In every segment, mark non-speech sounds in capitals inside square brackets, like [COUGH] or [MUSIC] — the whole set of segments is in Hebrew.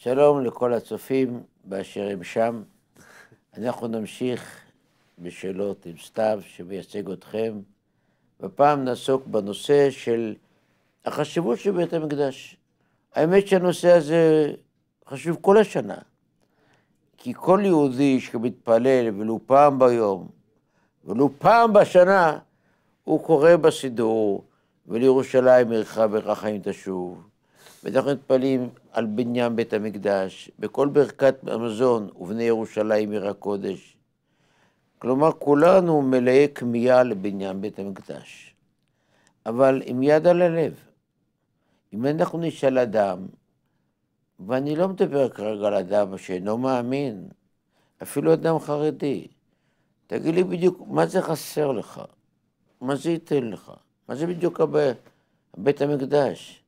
שלום לכל הצופים באשר הם שם. אנחנו נמשיך בשאלות עם סתיו שמייצג אתכם. והפעם נעסוק בנושא של החשיבות של בית המקדש. האמת שהנושא הזה חשוב כל השנה, כי כל יהודי שמתפלל ולו פעם ביום, ולו פעם בשנה, הוא קורא בסידור, ולירושלים עירך ברחמים תשוב. ואנחנו מתפללים על בניין בית המקדש, בכל ברכת המזון ובני ירושלים עיר הקודש. כלומר, כולנו מלאי כמיהה לבניין בית המקדש, אבל עם יד על הלב. אם אנחנו נשאל אדם, ואני לא מדבר כרגע על אדם שאינו מאמין, אפילו אדם חרדי, תגיד לי בדיוק, מה זה חסר לך? מה זה ייתן לך? מה זה בדיוק הבית המקדש?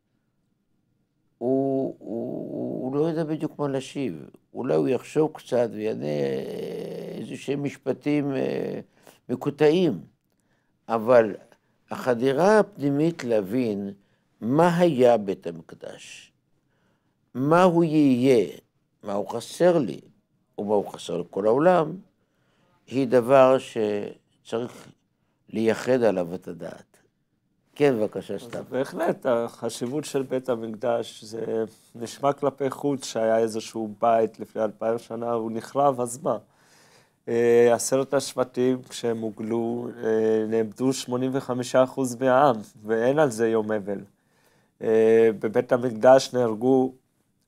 הוא, הוא, הוא לא יודע בדיוק מה להשיב. אולי הוא יחשוב קצת ויענה אה, איזה שהם משפטים אה, מקוטעים, אבל החדירה הפנימית להבין מה היה בית המקדש, מה הוא יהיה, מה הוא חסר לי ומה הוא חסר לכל העולם, היא דבר שצריך לייחד עליו את הדעת. כן, בבקשה, סתם. בהחלט, החשיבות של בית המקדש, זה נשמע כלפי חוץ שהיה איזשהו בית לפני אלפיים שנה, הוא נחרב, אז מה? אה, עשרת השבטים, כשהם הוגלו, אה, נאבדו 85% מהעם, ואין על זה יום אבל. אה, בבית המקדש נהרגו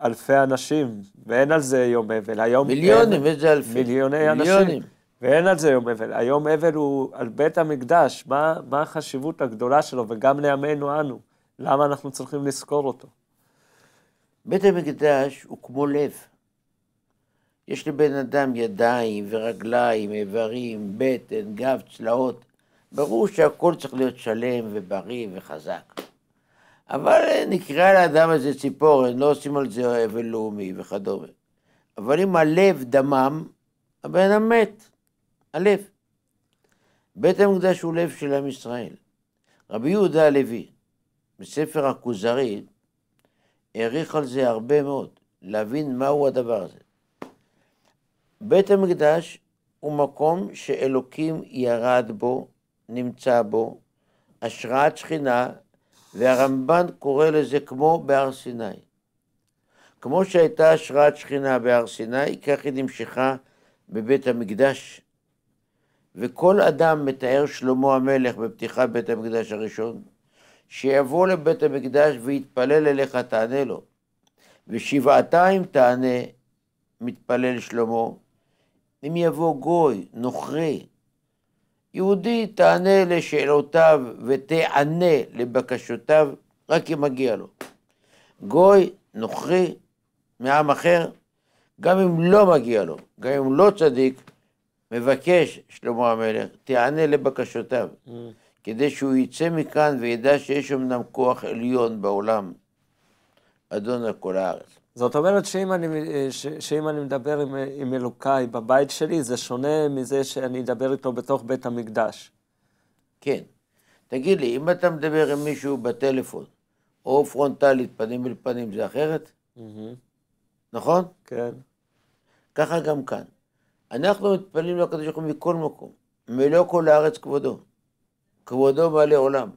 אלפי אנשים, ואין על זה יום אבל. היום... מיליונים, איזה אלפים? מיליוני אנשים. מיליונים. ואין על זה יום אבל. היום אבל הוא על בית המקדש, מה, מה החשיבות הגדולה שלו, וגם לימינו אנו, למה אנחנו צריכים לזכור אותו. בית המקדש הוא כמו לב. יש לבן אדם ידיים ורגליים, איברים, בטן, גב, צלעות. ברור שהכל צריך להיות שלם ובריא וחזק. אבל נקרא לאדם הזה ציפורן, לא עושים על זה אבל לאומי וכדומה. אבל אם הלב דמם, הבן אדם מת. הלב. בית המקדש הוא לב של עם ישראל. רבי יהודה הלוי, בספר הכוזרי, העריך על זה הרבה מאוד, להבין מהו הדבר הזה. בית המקדש הוא מקום שאלוקים ירד בו, נמצא בו, השראת שכינה, והרמב"ן קורא לזה כמו בהר סיני. כמו שהייתה השראת שכינה בהר סיני, כך היא נמשכה בבית המקדש וכל אדם מתאר שלמה המלך בפתיחת בית המקדש הראשון, שיבוא לבית המקדש ויתפלל אליך תענה לו. ושבעתיים תענה, מתפלל שלמה, אם יבוא גוי, נוכרי, יהודי תענה לשאלותיו ותענה לבקשותיו רק אם מגיע לו. גוי, נוכרי, מעם אחר, גם אם לא מגיע לו, גם אם לא צדיק, מבקש, שלמה המלך, תיענה לבקשותיו, mm. כדי שהוא יצא מכאן וידע שיש אמנם כוח עליון בעולם, אדון על כל הארץ. זאת אומרת שאם אני, אה, ש, שאם אני מדבר עם, אה, עם אלוקיי בבית שלי, זה שונה מזה שאני אדבר איתו בתוך בית המקדש. כן. תגיד לי, אם אתה מדבר עם מישהו בטלפון, או פרונטלית, פנים אל פנים, זה אחרת? Mm-hmm. נכון? כן. ככה גם כאן. אנחנו מתפללים לקדוש ברוך הוא מכל מקום, מלא כל הארץ כבודו. כבודו בעלי עולם.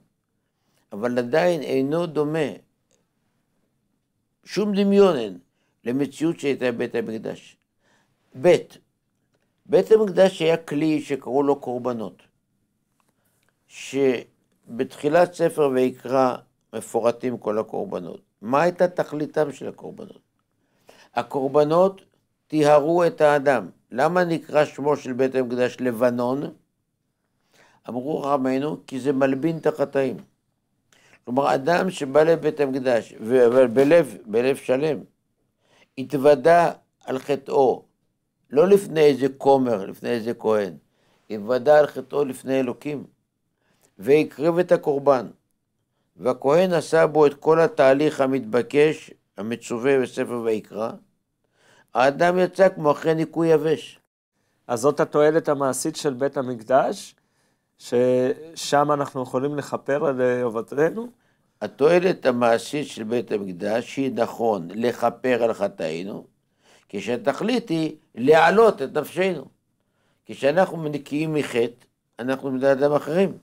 אבל עדיין אינו דומה, שום דמיון אין, למציאות שהייתה בית המקדש. בית, בית המקדש היה כלי שקראו לו קורבנות, שבתחילת ספר ויקרא מפורטים כל הקורבנות. מה הייתה תכליתם של הקורבנות? הקורבנות טיהרו את האדם, למה נקרא שמו של בית המקדש לבנון? אמרו חכמינו, כי זה מלבין את החטאים. כלומר, אדם שבא לבית המקדש, אבל בלב, בלב שלם, התוודה על חטאו, לא לפני איזה כומר, לפני איזה כהן, התוודה על חטאו לפני אלוקים, והקריב את הקורבן. והכהן עשה בו את כל התהליך המתבקש, המצווה בספר ויקרא, האדם יצא כמו אחרי ניקוי יבש. אז זאת התועלת המעשית של בית המקדש, ששם אנחנו יכולים לכפר על עובדנו? התועלת המעשית של בית המקדש היא נכון לכפר על חטאינו, כשהתכלית היא להעלות את נפשנו. כשאנחנו נקיים מחטא, אנחנו בני אדם אחרים.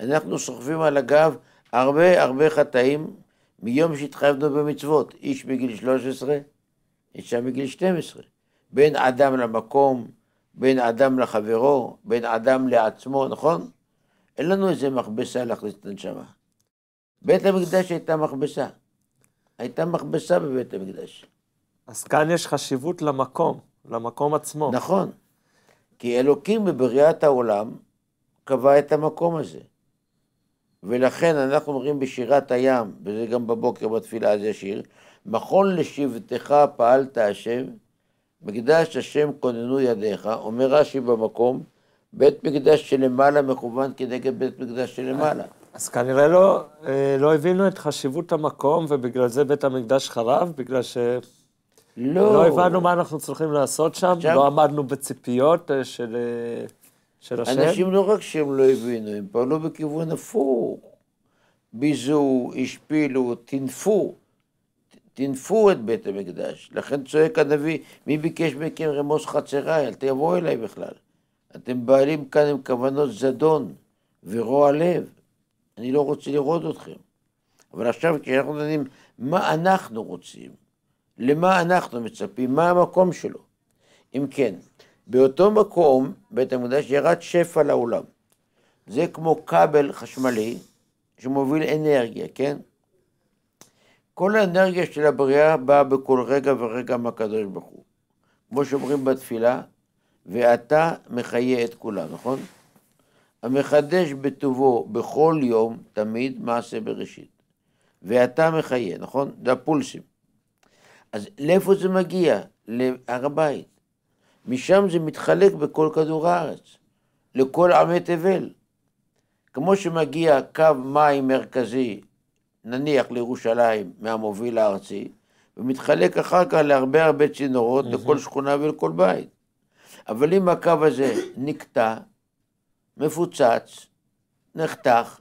אנחנו סוחבים על הגב הרבה הרבה חטאים מיום שהתחייבנו במצוות. איש בגיל 13, אישה מגיל 12. בין אדם למקום, בין אדם לחברו, בין אדם לעצמו, נכון? אין לנו איזה מכבסה להכניס את הנשמה. בית המקדש הייתה מכבסה. הייתה מכבסה בבית המקדש. אז כאן יש חשיבות למקום, למקום עצמו. נכון. כי אלוקים בבריאת העולם קבע את המקום הזה. ולכן אנחנו אומרים בשירת הים, וזה גם בבוקר בתפילה, הזה שיר, מכון לשבטך פעלת השם, מקדש השם כוננו ידיך, אומר רש"י במקום, בית מקדש שלמעלה מכוון כנגד בית מקדש שלמעלה. אז כנראה לא, אה, לא הבינו את חשיבות המקום, ובגלל זה בית המקדש חרב, בגלל ש... לא. לא הבנו מה אנחנו צריכים לעשות שם, שם... לא עמדנו בציפיות אה, של, אה, של השם. אנשים לא רק שהם לא הבינו, הם פעלו בכיוון הפוך. ביזו, השפילו, טינפו. תנפו את בית המקדש. לכן צועק הנביא, מי ביקש מכם רמוס חצריי? אל תבואו אליי בכלל. אתם בעלים כאן עם כוונות זדון ורוע לב. אני לא רוצה לראות אתכם. אבל עכשיו כשאנחנו יודעים מה אנחנו רוצים, למה אנחנו מצפים, מה המקום שלו. אם כן, באותו מקום בית המקדש ירד שפע לעולם. זה כמו כבל חשמלי שמוביל אנרגיה, כן? כל האנרגיה של הבריאה באה בכל רגע ורגע מהקדוש ברוך הוא. כמו שאומרים בתפילה, ואתה מחיה את כולם, נכון? המחדש בטובו בכל יום, תמיד, מעשה בראשית. ואתה מחיה, נכון? זה הפולסים. אז לאיפה זה מגיע? להר הבית. משם זה מתחלק בכל כדור הארץ, לכל עמי תבל. כמו שמגיע קו מים מרכזי נניח לירושלים מהמוביל הארצי, ומתחלק אחר כך להרבה הרבה צינורות, לכל שכונה ולכל בית. אבל אם הקו הזה נקטע, מפוצץ, נחתך,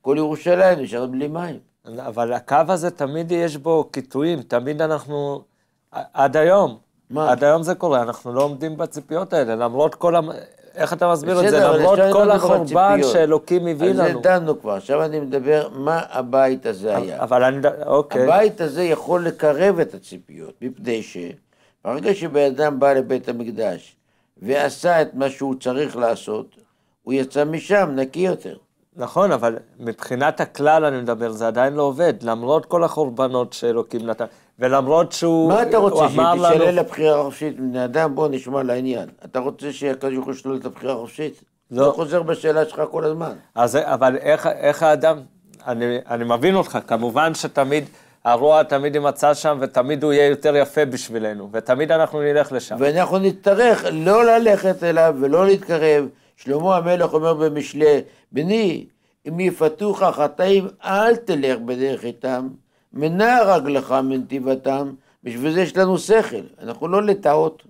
כל ירושלים נשאר בלי מים. אבל הקו הזה תמיד יש בו קיטויים, תמיד אנחנו, עד היום, מה? עד היום זה קורה, אנחנו לא עומדים בציפיות האלה, למרות כל המ... איך אתה מסביר את זה, למרות כל החורבן שאלוקים הביא לנו? על זה דנו כבר, עכשיו אני מדבר מה הבית הזה היה. אבל אני, אוקיי. הבית הזה יכול לקרב את הציפיות, מפני שברגע שבן אדם בא לבית המקדש ועשה את מה שהוא צריך לעשות, הוא יצא משם נקי יותר. נכון, אבל מבחינת הכלל אני מדבר, זה עדיין לא עובד, למרות כל החורבנות שאלוקים נתן. ולמרות שהוא אמר לנו... מה אתה רוצה, שתשאלה לבחירה החופשית, בני אדם, בוא נשמע לעניין. אתה רוצה שהקדוש ברוך הוא ישלול את הבחירה החופשית? לא. אתה חוזר בשאלה שלך כל הזמן. אז, אבל איך, איך האדם, אני, אני מבין אותך, כמובן שתמיד, הרוע תמיד יימצא שם, ותמיד הוא יהיה יותר יפה בשבילנו, ותמיד אנחנו נלך לשם. ואנחנו נצטרך לא ללכת אליו ולא להתקרב. שלמה המלך אומר במשלי, בני, אם יפתוך החטאים, אל תלך בדרך איתם. מנע רגלך מנתיבתם, בשביל זה יש לנו שכל, אנחנו לא לטעות.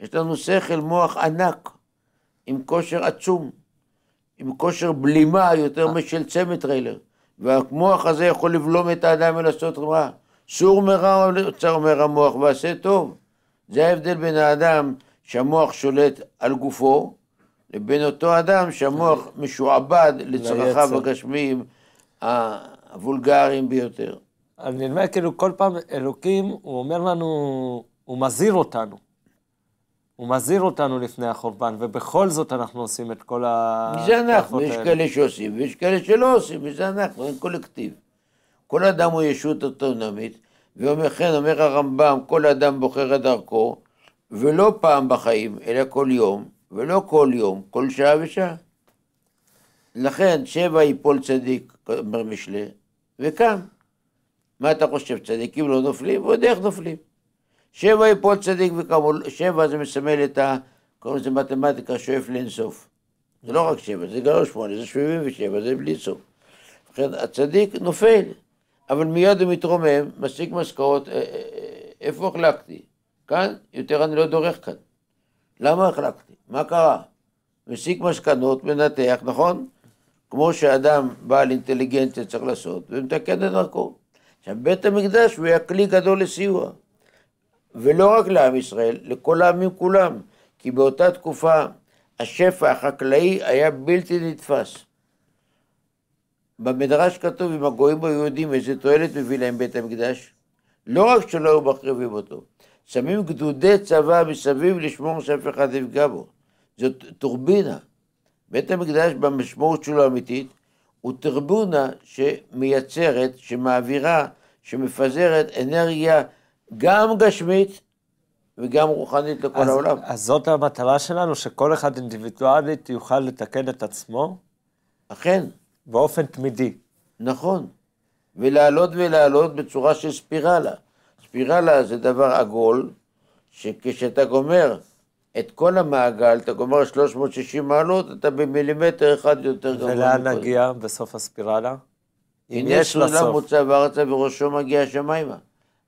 יש לנו שכל, מוח ענק, עם כושר עצום, עם כושר בלימה יותר משל צמד טריילר. והמוח הזה יכול לבלום את האדם ולעשות רע. סור מרע אומר המוח ועשה טוב. זה ההבדל בין האדם שהמוח שולט על גופו, לבין אותו אדם שהמוח משועבד לצרכיו הגשמיים הוולגריים ביותר. אני אומר, כאילו כל פעם אלוקים, הוא אומר לנו, הוא מזהיר אותנו. הוא מזהיר אותנו לפני החורבן, ובכל זאת אנחנו עושים את כל ה... זה אנחנו, יש כאלה שעושים ויש כאלה שלא עושים, וזה אנחנו, אין קולקטיב. כל אדם הוא ישות אוטונומית, ואומר כן, אומר הרמב"ם, כל אדם בוחר את דרכו, ולא פעם בחיים, אלא כל יום, ולא כל יום, כל שעה ושעה. לכן שבע יפול צדיק, אומר משלי, וקם. מה אתה חושב, צדיקים לא נופלים? ועוד איך נופלים. שבע יפול צדיק וכמול, שבע זה מסמל את ה... קוראים לזה מתמטיקה שואף לאינסוף. זה לא רק שבע, זה גם שמונה, זה שבעים ושבע, זה בלי סוף. ובכן, הצדיק נופל, אבל מיד הוא מתרומם, מסיק משכורות, אה, אה, אה, איפה החלקתי? כאן, יותר אני לא דורך כאן. למה החלקתי? מה קרה? מסיק מסקנות, מנתח, נכון? כמו שאדם בעל אינטליגנציה צריך לעשות, ומתקן את דרכו. עכשיו, בית המקדש הוא היה כלי גדול לסיוע. ולא רק לעם ישראל, לכל העמים כולם, כי באותה תקופה השפע החקלאי היה בלתי נתפס. במדרש כתוב, אם הגויים היו יודעים איזה תועלת מביא להם בית המקדש? לא רק שלא היו מחריבים אותו, שמים גדודי צבא מסביב לשמור שאף אחד יפגע בו. זאת טורבינה. בית המקדש במשמעות שלו האמיתית הוא טרבונה שמייצרת, שמעבירה, שמפזרת אנרגיה גם גשמית וגם רוחנית לכל אז, העולם. אז זאת המטרה שלנו, שכל אחד אינדיבידואלית יוכל לתקן את עצמו? אכן. באופן תמידי. נכון. ולעלות ולעלות בצורה של ספירלה. ספירלה זה דבר עגול, שכשאתה גומר את כל המעגל, אתה גומר 360 מעלות, אתה במילימטר אחד יותר גמור. ולאן נגיע בסוף הספירלה? אם יש בסוף. הנה סולם מוצב ארצה וראשו מגיע שמיימה.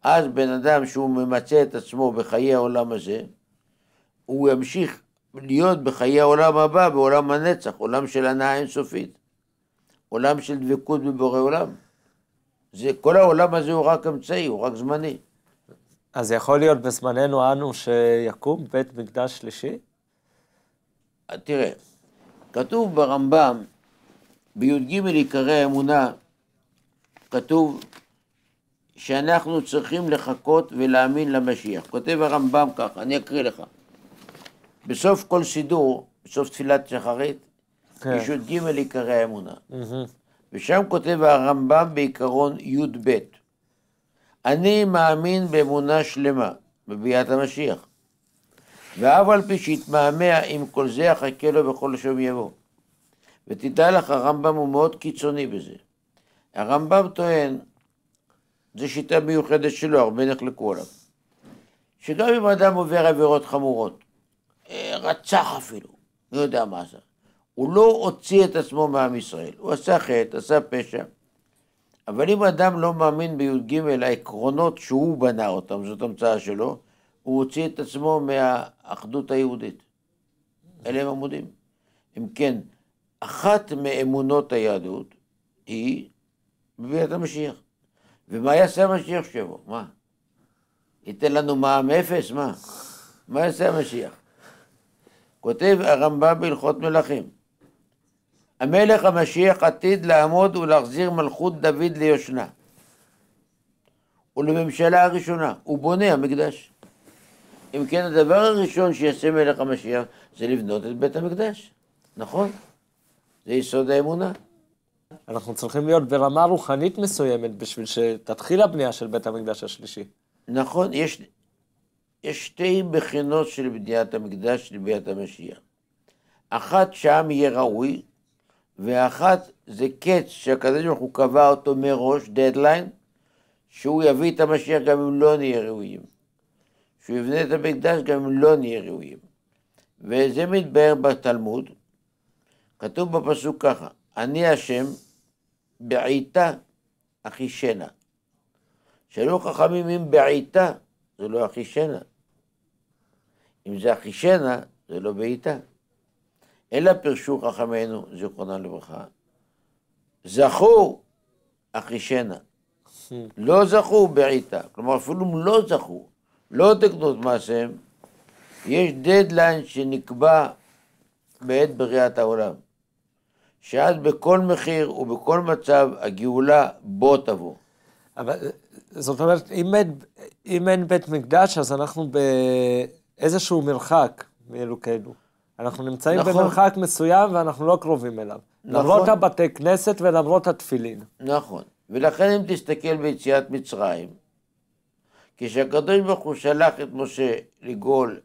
אז בן אדם שהוא ממצה את עצמו בחיי העולם הזה, הוא ימשיך להיות בחיי העולם הבא, בעולם הנצח, עולם של הנאה אינסופית, עולם של דבקות בבורא עולם. זה, כל העולם הזה הוא רק אמצעי, הוא רק זמני. אז יכול להיות בזמננו אנו שיקום בית מקדש שלישי? תראה, כתוב ברמב"ם, בי"ג עיקרי האמונה, כתוב שאנחנו צריכים לחכות ולהאמין למשיח. כותב הרמב"ם ככה, אני אקריא לך. בסוף כל סידור, בסוף תפילת שחרית, כן. יש י"ג עיקרי האמונה. Mm-hmm. ושם כותב הרמב"ם בעיקרון י"ב. אני מאמין באמונה שלמה בביאת המשיח, ואף על פי שהתמהמה עם כל זה, אחכה לו בכל שום יבוא. ותדע לך, הרמב"ם הוא מאוד קיצוני בזה. הרמב"ם טוען, זו שיטה מיוחדת שלו, הרבה נחלקו עליו, שגם אם אדם עובר עבירות חמורות, אה, רצח אפילו, לא יודע מה זה, הוא לא הוציא את עצמו מעם ישראל, הוא עשה חטא, עשה פשע, אבל אם אדם לא מאמין בי"ג העקרונות שהוא בנה אותם, זאת המצאה שלו, הוא הוציא את עצמו מהאחדות היהודית. אלה הם עמודים. אם כן, אחת מאמונות היהדות היא בביאת המשיח. ומה יעשה המשיח שבו? מה? ייתן לנו מע"מ אפס? מה? מה יעשה המשיח? כותב הרמב"ם בהלכות מלכים, המלך המשיח עתיד לעמוד ולהחזיר מלכות דוד ליושנה ולממשלה הראשונה, הוא בונה המקדש. אם כן, הדבר הראשון שיעשה מלך המשיח זה לבנות את בית המקדש, נכון? זה יסוד האמונה. אנחנו צריכים להיות ברמה רוחנית מסוימת בשביל שתתחיל הבנייה של בית המקדש השלישי. נכון, יש, יש שתי בחינות של בניית המקדש לבית המשיח. אחת, שהעם יהיה ראוי, ואחת זה קץ שהקדוש ברוך הוא קבע אותו מראש, דדליין, שהוא יביא את המשיח גם אם לא נהיה ראויים. שהוא יבנה את המקדש גם אם לא נהיה ראויים. וזה מתבאר בתלמוד. כתוב בפסוק ככה, אני השם בעיטה אחישנה. שאלו חכמים אם בעיטה זה לא אחישנה. אם זה אחישנה זה לא בעיטה. אלא פירשו חכמינו, זיכרונם לברכה, זכו אחישנה, לא זכו בעיטה, כלומר אפילו אם לא זכו, לא תקנו את מעשיהם, יש דדליין שנקבע בעת בריאת העולם, שאז בכל מחיר ובכל מצב הגאולה בוא תבוא. אבל זאת אומרת, אם אין, אם אין בית מקדש, אז אנחנו באיזשהו מרחק מאלוקינו. אנחנו נמצאים נכון. במרחק מסוים ואנחנו לא קרובים אליו. נכון. למרות הבתי כנסת ולמרות התפילין. נכון. ולכן אם תסתכל ביציאת מצרים, כשהקדוש ברוך הוא שלח את משה לגאול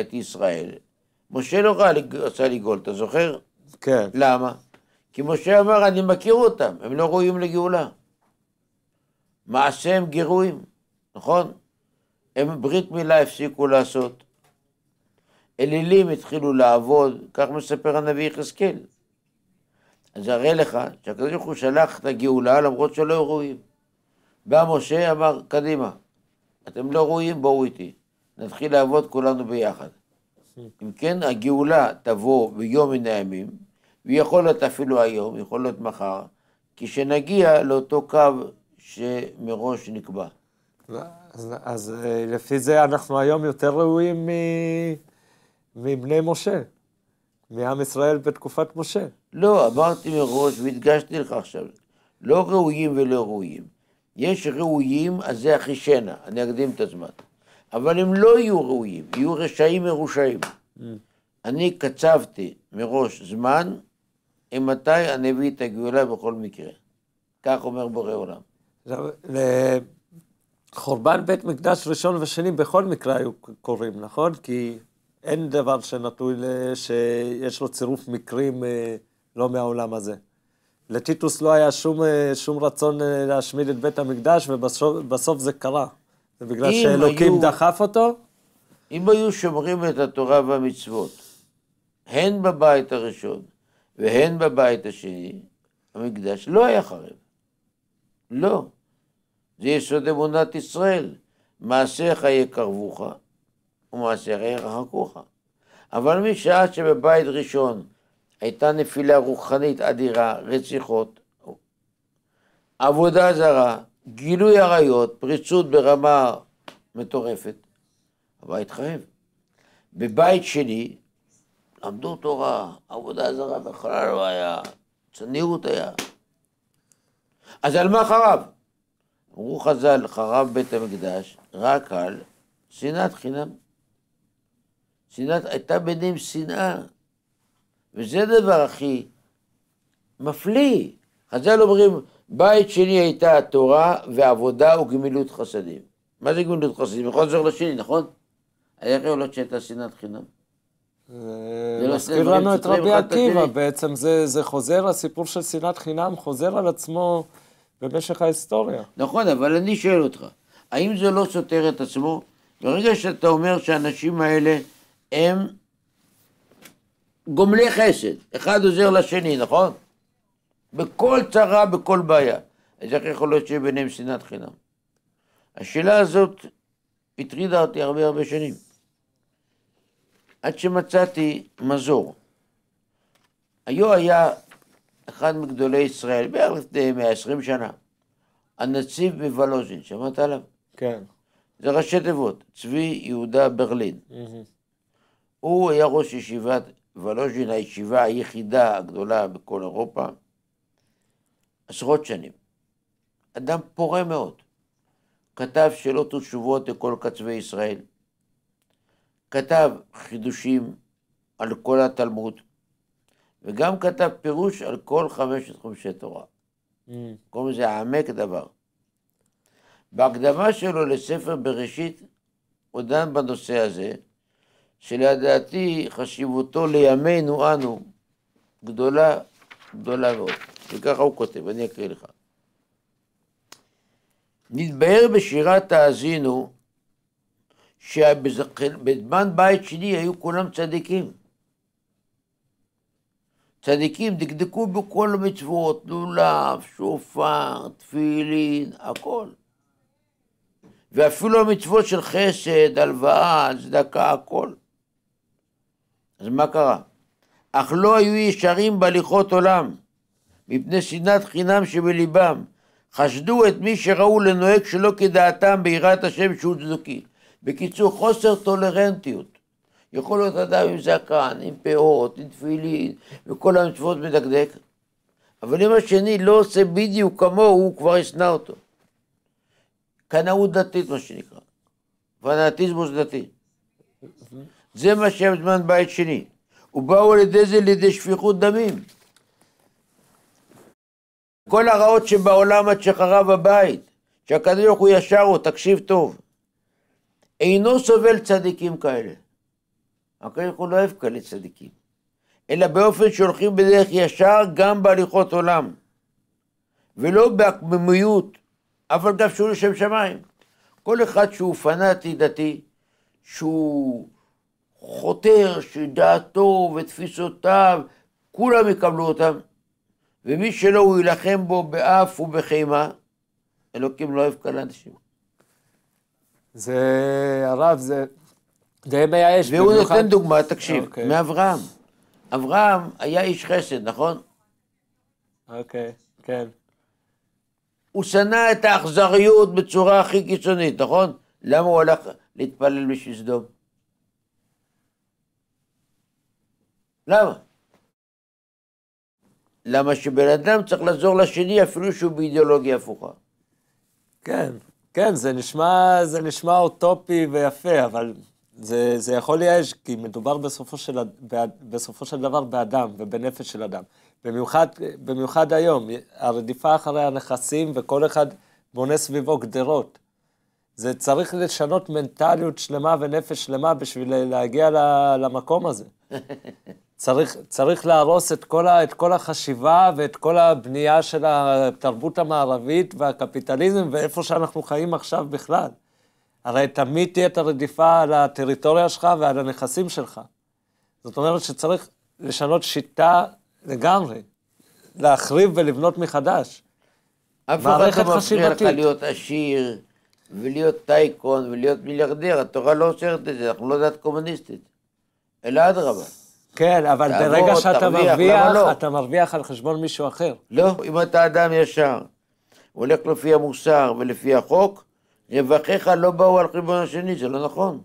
את ישראל, משה לא ראה רצה לגאול, אתה זוכר? כן. למה? כי משה אמר, אני מכיר אותם, הם לא ראויים לגאולה. מעשיהם גירויים, נכון? הם ברית מילה הפסיקו לעשות. אלילים התחילו לעבוד, כך מספר הנביא יחזקאל. אז אראה לך שהקדוש ברוך הוא שלח את הגאולה למרות שלא היו ראויים. בא משה, אמר, קדימה, אתם לא ראויים, בואו איתי. נתחיל לעבוד כולנו ביחד. אם כן, הגאולה תבוא ביום מן הימים, ויכול להיות אפילו היום, יכול להיות מחר, כשנגיע לאותו קו שמראש נקבע. אז, אז אה, לפי זה אנחנו היום יותר ראויים מ... מבני משה, מעם ישראל בתקופת משה. לא, אמרתי מראש והדגשתי לך עכשיו, לא ראויים ולא ראויים. יש ראויים, אז זה אחישנה, אני אקדים את הזמן. אבל הם לא יהיו ראויים, יהיו רשעים מרושעים. Mm. אני קצבתי מראש זמן, אימתי אני אביא את הגאולה בכל מקרה. כך אומר בורא עולם. לחורבן בית מקדש ראשון ושני בכל מקרה היו קוראים, נכון? כי אין דבר שנטוי, שיש לו צירוף מקרים אה, לא מהעולם הזה. לטיטוס לא היה שום, אה, שום רצון אה, להשמיד את בית המקדש, ובסוף זה קרה. זה בגלל שאלוקים היו, דחף אותו. אם היו שומרים את התורה והמצוות, הן בבית הראשון והן בבית השני, המקדש לא היה חרב. לא. זה יסוד אמונת ישראל. מעשיך יקרבוך ומעשר ירחקוך. אבל משעה שבבית ראשון הייתה נפילה רוחנית אדירה, רציחות, עבודה זרה, גילוי עריות, פריצות ברמה מטורפת, הבית חייב. בבית שני למדו תורה, עבודה זרה בכלל לא היה, צניעות היה. אז על מה חרב? אמרו חז"ל, חרב בית המקדש רק על שנאת חינם. שנאת, הייתה ביניהם שנאה. וזה דבר הכי מפליא. חז"ל אומרים, בית שני הייתה התורה ועבודה וגמילות חסדים. מה זה גמילות חסדים? יכול לחזור לשני, נכון? איך יכול להיות שהייתה שנאת חינם. אה, זה לא מזכיר לנו את רבי עקיבא בעצם, זה, זה חוזר, הסיפור של שנאת חינם חוזר על עצמו במשך ההיסטוריה. נכון, אבל אני שואל אותך, האם זה לא סותר את עצמו? ברגע שאתה אומר שהאנשים האלה הם גומלי חסד, אחד עוזר לשני, נכון? בכל צרה, בכל בעיה. אז איך יכול להיות שיהיה ביניהם שנאת חינם? השאלה הזאת הטרידה אותי הרבה הרבה שנים. עד שמצאתי מזור. היו היה אחד מגדולי ישראל, בערך לפני 120 שנה, הנציב בוולוז'ין, שמעת עליו? כן. זה ראשי תיבות, צבי יהודה ברלין. Mm-hmm. הוא היה ראש ישיבת ולוז'ין, הישיבה היחידה הגדולה בכל אירופה, עשרות שנים. אדם פורה מאוד. כתב שאלות ותשובות לכל קצווי ישראל. כתב חידושים על כל התלמוד, וגם כתב פירוש על כל חמשת חומשי תורה. Mm. קוראים לזה עמק דבר. בהקדמה שלו לספר בראשית, הוא דן בנושא הזה, שלדעתי חשיבותו לימינו אנו גדולה, גדולה מאוד. וככה הוא כותב, אני אקריא לך. נתבהר בשירה תאזינו שבזמן בית שני היו כולם צדיקים. צדיקים דקדקו בכל המצוות, לולב, שופר, תפילין, הכל. ואפילו המצוות של חסד, הלוואה, צדקה, הכל. אז מה קרה? אך לא היו ישרים בהליכות עולם, מפני שנאת חינם שבליבם. חשדו את מי שראו לנוהג שלא כדעתם ביראת השם שהוא צדוקי. בקיצור, חוסר טולרנטיות. יכול להיות אדם עם זקן, עם פאות, עם תפילין, וכל המצוות מדקדק. אבל אם השני לא עושה בדיוק כמוהו, הוא כבר ישנא אותו. קנאות דתית, מה שנקרא. פנאטיזמוס דתי. זה מה שהיה בזמן בית שני. ובאו על ידי זה לידי שפיכות דמים. כל הרעות שבעולם עד שחרב הבית, שהקדוש ברוך הוא ישר הוא, תקשיב טוב. אינו סובל צדיקים כאלה. הקדוש ברוך הוא לא אוהב כאלה צדיקים, אלא באופן שהולכים בדרך ישר גם בהליכות עולם, ולא בעקממיות, אבל גם שהוא לשם שמיים. כל אחד שהוא פנאטי דתי, שהוא חותר שדעתו ותפיסותיו, כולם יקבלו אותם, ומי שלא, הוא יילחם בו באף ובחימה. אלוקים לא אוהב כאן אנשים. זה, הרב, זה זה מייאש. והוא במיוחד... נותן דוגמה, תקשיב, okay. אוקיי. מאברהם. אברהם היה איש חסד, נכון? אוקיי, okay, כן. הוא שנא את האכזריות בצורה הכי קיצונית, נכון? למה הוא הלך להתפלל בשביל סדום? למה? למה שבן אדם צריך לעזור לשני אפילו שהוא באידיאולוגיה הפוכה. כן, כן, זה נשמע, זה נשמע אוטופי ויפה, אבל זה, זה יכול לייאש, כי מדובר בסופו של, בסופו של דבר באדם ובנפש של אדם. במיוחד, במיוחד היום, הרדיפה אחרי הנכסים וכל אחד בונה סביבו גדרות. זה צריך לשנות מנטליות שלמה ונפש שלמה בשביל להגיע למקום הזה. [LAUGHS] צריך, צריך להרוס את כל, ה, את כל החשיבה ואת כל הבנייה של התרבות המערבית והקפיטליזם, ואיפה שאנחנו חיים עכשיו בכלל. הרי תמיד תהיה את הרדיפה על הטריטוריה שלך ועל הנכסים שלך. זאת אומרת שצריך לשנות שיטה לגמרי, להחריב ולבנות מחדש. אף אחד לא מפריע לך להיות עשיר ולהיות טייקון ולהיות מיליארדר, התורה לא עושה את זה, אנחנו לא דת קומוניסטית, אלא אדרבה. כן, אבל תעבור, ברגע שאתה תרוויח, מרוויח, לא? אתה מרוויח על חשבון מישהו אחר. לא, אם אתה אדם ישר, הולך לפי המוסר ולפי החוק, רווחיך לא באו על חשבון השני, זה לא נכון.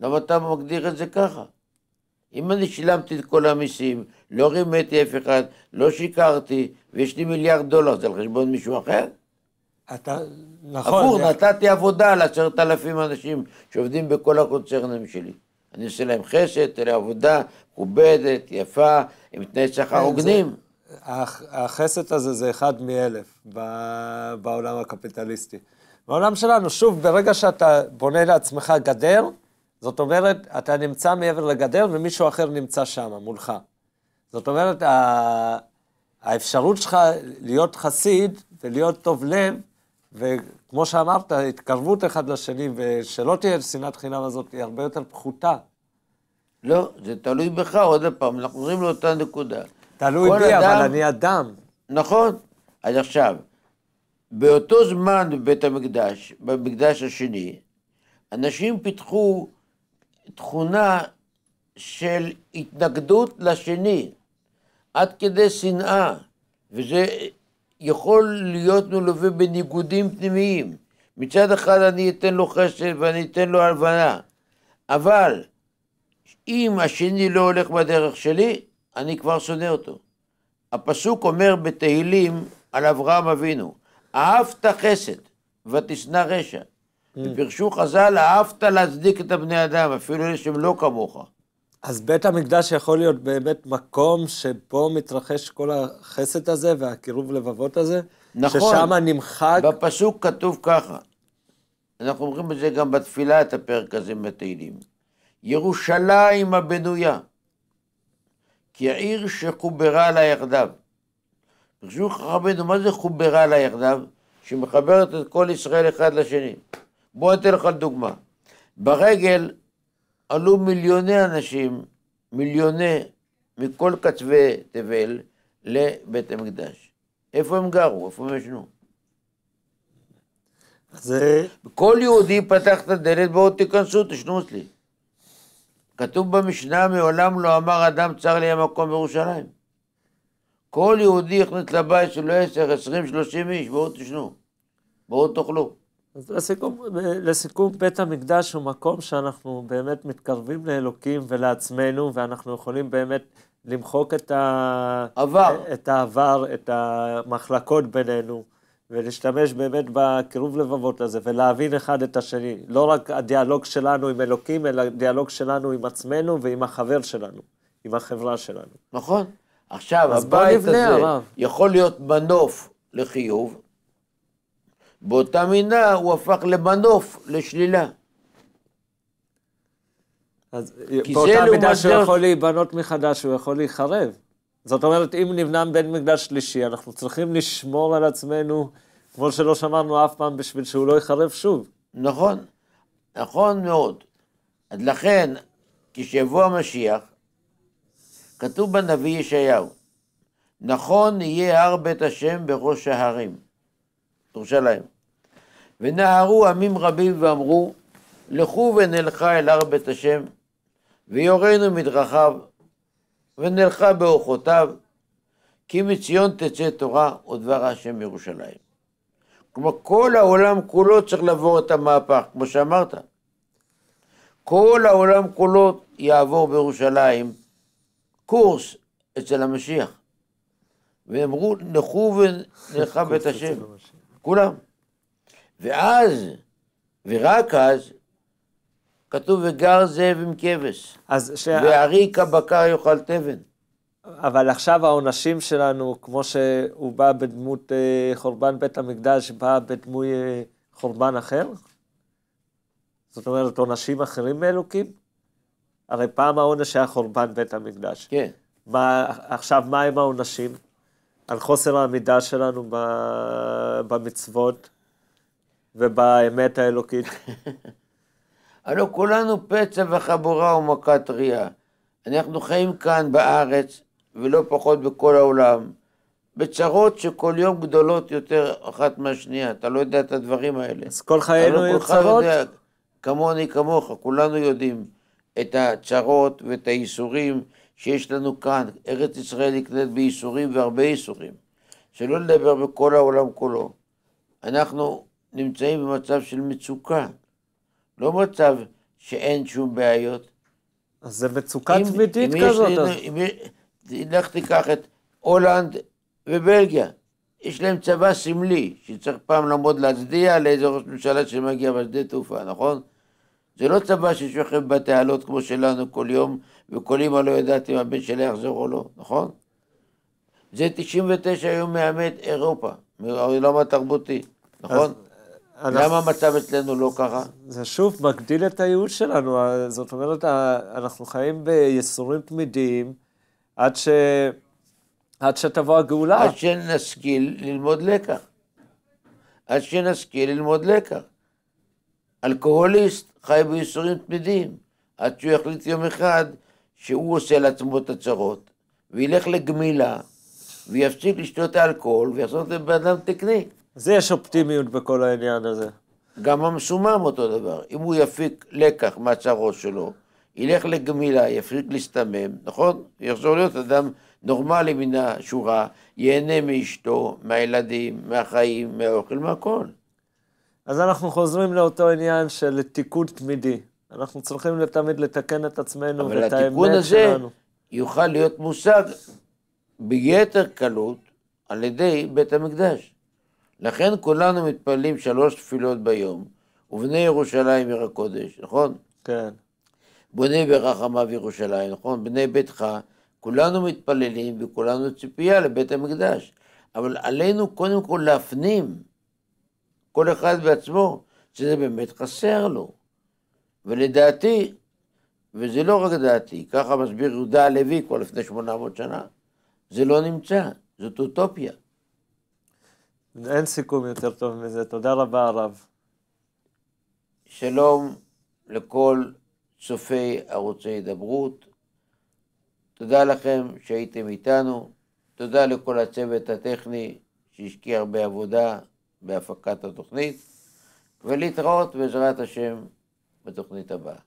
למה אתה מגדיר את זה ככה? אם אני שילמתי את כל המיסים, לא רימיתי אף אחד, לא שיקרתי, ויש לי מיליארד דולר, זה על חשבון מישהו אחר? אתה, נכון. עבור, זה... נתתי עבודה לעשרת אלפים אנשים שעובדים בכל הקונצרנים שלי. אני עושה להם חשת, אלא עבודה מכובדת, יפה, עם תנאי שחר כן, הוגנים. החסד הזה זה אחד מאלף בעולם הקפיטליסטי. בעולם שלנו, שוב, ברגע שאתה בונה לעצמך גדר, זאת אומרת, אתה נמצא מעבר לגדר ומישהו אחר נמצא שם, מולך. זאת אומרת, האפשרות שלך להיות חסיד ולהיות טוב לב, כמו שאמרת, התקרבות אחד לשני, ושלא תהיה שנאת חינם הזאת, היא הרבה יותר פחותה. לא, זה תלוי בך, עוד פעם, אנחנו חוזרים לאותה נקודה. תלוי בי, אדם, אבל אני אדם. נכון. אז עכשיו, באותו זמן בבית המקדש, במקדש השני, אנשים פיתחו תכונה של התנגדות לשני, עד כדי שנאה, וזה יכול להיות מלווה בניגודים פנימיים. מצד אחד אני אתן לו חסד ואני אתן לו הלבנה, אבל אם השני לא הולך בדרך שלי, אני כבר שונא אותו. הפסוק אומר בתהילים על אברהם אבינו, אהבת חסד ותשנא רשע. ופרשו mm. חז"ל, אהבת להצדיק את הבני אדם, אפילו אלה שהם לא כמוך. אז בית המקדש יכול להיות באמת מקום שבו מתרחש כל החסד הזה והקירוב לבבות הזה? נכון. ששם נמחק... בפסוק כתוב ככה, אנחנו אומרים את זה גם בתפילה, את הפרק הזה בתהילים. ירושלים הבנויה, כעיר שחוברה לה יחדיו. תחשבו חכמינו, מה זה חוברה לה יחדיו? שמחברת את כל ישראל אחד לשני. בואו אתן לך דוגמה. ברגל עלו מיליוני אנשים, מיליוני, מכל כתבי תבל, לבית המקדש. איפה הם גרו? איפה הם ישנו? זה... כל יהודי פתח את הדלת, בואו תיכנסו, תשנו אצלי. כתוב במשנה, מעולם לא אמר אדם צר לי המקום בירושלים. כל יהודי הכניס לבית שלו עשר, עשרים, שלושים איש, בואו תשנו, בואו תאכלו. אז לסיכום, לסיכום, בית המקדש הוא מקום שאנחנו באמת מתקרבים לאלוקים ולעצמנו, ואנחנו יכולים באמת למחוק את, ה... עבר. את העבר, את המחלקות בינינו, ולהשתמש באמת בקירוב לבבות הזה, ולהבין אחד את השני. לא רק הדיאלוג שלנו עם אלוקים, אלא הדיאלוג שלנו עם עצמנו ועם החבר שלנו, עם החברה שלנו. נכון. עכשיו, הבית הזה הרב. יכול להיות מנוף לחיוב, באותה מידה הוא הפך למנוף לשלילה. אז באותה מידה שהוא יכול להיבנות מחדש, הוא יכול להיחרב. זאת אומרת, אם נבנה בן מקדש שלישי, אנחנו צריכים לשמור על עצמנו, כמו שלא שמרנו אף פעם, בשביל שהוא לא ייחרב שוב. נכון, נכון מאוד. אז לכן, כשיבוא המשיח, כתוב בנביא ישעיהו, נכון יהיה הר בית השם בראש ההרים, ירושלים. ונהרו עמים רבים ואמרו, לכו ונלכה אל הר בית השם, ויורנו מדרכיו, ונלכה באורחותיו, כי מציון תצא תורה ודבר השם ירושלים. כלומר, כל העולם כולו צריך לעבור את המהפך, כמו שאמרת. כל העולם כולו יעבור בירושלים קורס אצל המשיח. והם אמרו, נכו ונלכה בית השם. כולם. ואז, ורק אז, כתוב וגר זאב עם כבש. אז ש... וארי כבקר יאכל תבן. אבל עכשיו העונשים שלנו, כמו שהוא בא בדמות אה, חורבן בית המקדש, בא בדמוי אה, חורבן אחר? זאת אומרת, עונשים אחרים מאלוקים? הרי פעם העונש היה חורבן בית המקדש. כן. מה, עכשיו, מה הם העונשים? על חוסר העמידה שלנו ב, במצוות, ובאמת האלוקית? [LAUGHS] הלוא כולנו פצע וחבורה ומכה טריה. אנחנו חיים כאן בארץ, ולא פחות בכל העולם, בצרות שכל יום גדולות יותר אחת מהשנייה. אתה לא יודע את הדברים האלה. אז כל חיינו היו צרות? יודע, כמוני, כמוך, כולנו יודעים את הצרות ואת האיסורים שיש לנו כאן. ארץ ישראל נקנית בייסורים והרבה ייסורים, שלא לדבר בכל העולם כולו. אנחנו נמצאים במצב של מצוקה, לא מצב שאין שום בעיות. אז זה מצוקה אם, תמידית אם כזאת. אז... אם, לך תיקח את הולנד ובלגיה, יש להם צבא סמלי, שצריך פעם לעמוד להצדיע לאיזה ראש ממשלה שמגיע בשדה תעופה, נכון? זה לא צבא ששוכב בתעלות כמו שלנו כל יום, וכל אימא לא יודעת אם הבן שלה יחזור או לא, נכון? זה 99 יום מאמת אירופה, מהעולם התרבותי, נכון? אז, למה המצב אצלנו לא ככה? זה שוב מגדיל את הייעוד שלנו, זאת אומרת, אנחנו חיים ביסורים תמידיים עד, ש... עד שתבוא הגאולה. עד שנשכיל ללמוד לקח. עד שנשכיל ללמוד לקח. אלכוהוליסט חי ביסורים תמידיים, עד שהוא יחליט יום אחד שהוא עושה לעצמו את הצרות, וילך לגמילה, ויפסיק לשתות אלכוהול, ויחזור לבן אדם תקני. אז יש אופטימיות בכל העניין הזה. גם המשומם אותו דבר. אם הוא יפיק לקח מהצרות שלו, ילך לגמילה, יפיק להסתמם, נכון? יחזור להיות אדם נורמלי מן השורה, ייהנה מאשתו, מהילדים, מהחיים, מהאוכל, מהכל. אז אנחנו חוזרים לאותו עניין של תיקון תמידי. אנחנו צריכים תמיד לתקן את עצמנו ואת האמת שלנו. אבל התיקון הזה יוכל להיות מושג ביתר קלות על ידי בית המקדש. לכן כולנו מתפללים שלוש תפילות ביום, ובני ירושלים עיר הקודש, נכון? כן. בוני ברחמיו ירושלים, נכון? בני ביתך, כולנו מתפללים וכולנו ציפייה לבית המקדש. אבל עלינו קודם כל להפנים, כל אחד בעצמו, שזה באמת חסר לו. ולדעתי, וזה לא רק דעתי, ככה מסביר יהודה הלוי כבר לפני 800 שנה, זה לא נמצא, זאת אוטופיה. אין סיכום יותר טוב מזה. תודה רבה, הרב. שלום לכל צופי ערוצי הידברות. תודה לכם שהייתם איתנו. תודה לכל הצוות הטכני שהשקיע הרבה עבודה בהפקת התוכנית, ולהתראות בעזרת השם בתוכנית הבאה.